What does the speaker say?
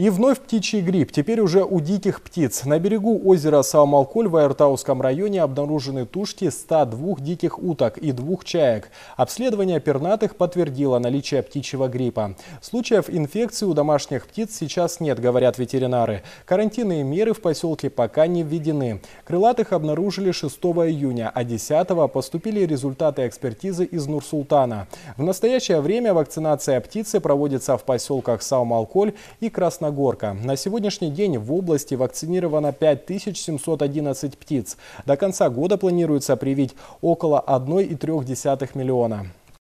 И вновь птичий грипп, теперь уже у диких птиц. На берегу озера Саумалколь в Айртауском районе обнаружены тушки 102 диких уток и двух чаек. Обследование пернатых подтвердило наличие птичьего гриппа. Случаев инфекции у домашних птиц сейчас нет, говорят ветеринары. Карантинные меры в поселке пока не введены. Крылатых обнаружили 6 июня, а 10 поступили результаты экспертизы из Нурсултана. В настоящее время вакцинация птицы проводится в поселках Саумалколь и Краснодарский. Черногорка. На сегодняшний день в области вакцинировано 5711 птиц. До конца года планируется привить около 1,3 миллиона.